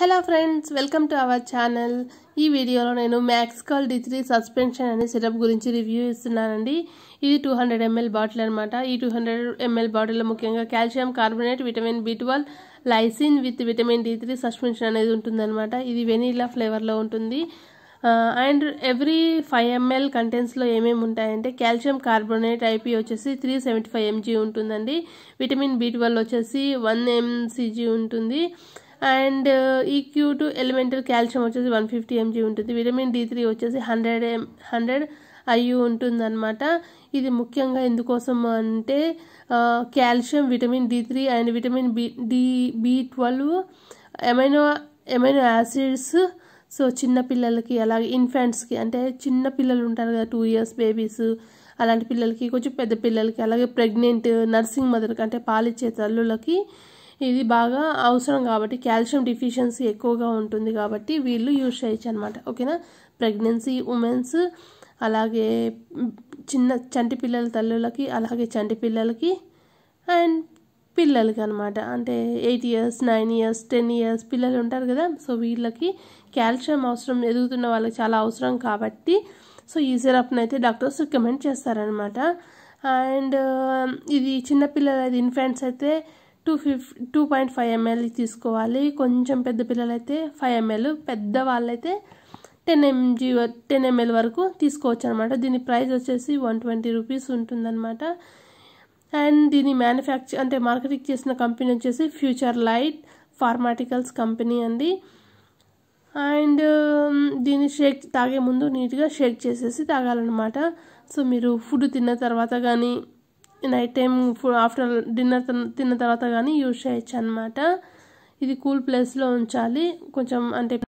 hello friends welcome to our channel ఈ వీడియోలో నేను మ్యాక్స్కాల్ డి త్రీ సస్పెన్షన్ అనే సిరప్ గురించి రివ్యూ ఇస్తున్నానండి ఇది టూ హండ్రెడ్ ఎంఎల్ బాటిల్ అనమాట ఈ టూ హండ్రెడ్ ఎంఎల్ బాటిల్లో ముఖ్యంగా calcium carbonate vitamin B lysine with vitamin D three suspension అనేది ఉంటుందన్నమాట ఇది వెనీలా ఫ్లేవర్లో ఉంటుంది అండ్ ఎవ్రీ ఫైవ్ ఎంఎల్ కంటెంట్స్లో ఏమేమి ఉంటాయంటే కాల్షియం కార్బోనేట్ ఐపీ వచ్చేసి త్రీ సెవెంటీ ఫైవ్ ఎంజీ ఉంటుందండి విటమిన్ బి ట్వెల్వ్ వచ్చేసి వన్ ఎంసీజీ ఉంటుంది and E Q to elemental calcium వచ్చేసి వన్ ఫిఫ్టీ ఎంజీ ఉంటుంది విటమిన్ డి త్రీ వచ్చేసి హండ్రెడ్ ఎం హండ్రెడ్ అయ్యి ఉంటుందన్నమాట ఇది ముఖ్యంగా ఎందుకోసం అంటే calcium vitamin D three and vitamin B D B twelve amino amino acids so చిన్నపిల్లలకి అలాగే ఇన్ఫాంట్స్కి అంటే చిన్న పిల్లలు ఉంటారు కదా టూ ఇయర్స్ బేబీస్ అలాంటి పిల్లలకి కొంచెం పెద్ద పిల్లలకి అలాగే ప్రెగ్నెంట్ నర్సింగ్ మదర్కి అంటే పాలిచ్చే తల్లులకి ఇది బాగా అవసరం కాబట్టి కాల్షియం డిఫిషియన్సీ ఎక్కువగా ఉంటుంది కాబట్టి వీళ్ళు యూజ్ చేయొచ్చు అనమాట ఓకేనా ప్రెగ్నెన్సీ ఉమెన్స్ అలాగే చిన్న చంటి పిల్లల తల్లులకి అలాగే చంటి పిల్లలకి అండ్ పిల్లలకి అనమాట అంటే eight years nine years ten years పిల్లలు ఉంటారు కదా సో వీళ్ళకి కాల్షియం అవసరం ఎదుగుతున్న వాళ్ళకి చాలా అవసరం కాబట్టి సో ఈ సిరప్ని అయితే డాక్టర్స్ రికమెండ్ చేస్తారనమాట అండ్ ఇది చిన్నపిల్లలు అది ఇన్ఫాంట్స్ అయితే two fif two point five ML తీసుకోవాలి కొంచెం పెద్ద పిల్లలైతే ఫైవ్ ఎంఎల్ పెద్ద వాళ్ళైతే టెన్ ఎంజీ టెన్ ఎంఎల్ వరకు తీసుకోవచ్చు అనమాట దీని ప్రైస్ వచ్చేసి వన్ ట్వంటీ రూపీస్ ఉంటుందన్నమాట అండ్ దీని మ్యానుఫ్యాక్చర్ అంటే మార్కెటింగ్ చేసిన కంపెనీ వచ్చేసి ఫ్యూచర్ లైట్ ఫార్మాటికల్స్ కంపెనీ అండి అండ్ దీన్ని షేక్ తాగే ముందు నీట్గా షేక్ చేసేసి తాగాలన్నమాట సో మీరు ఫుడ్ తిన్న తర్వాత కానీ night time food after dinner తిన్న తర్వాత కానీ యూజ్ చేయొచ్చు అనమాట ఇది కూల్ ప్లేస్లో ఉంచాలి కొంచెం అంటే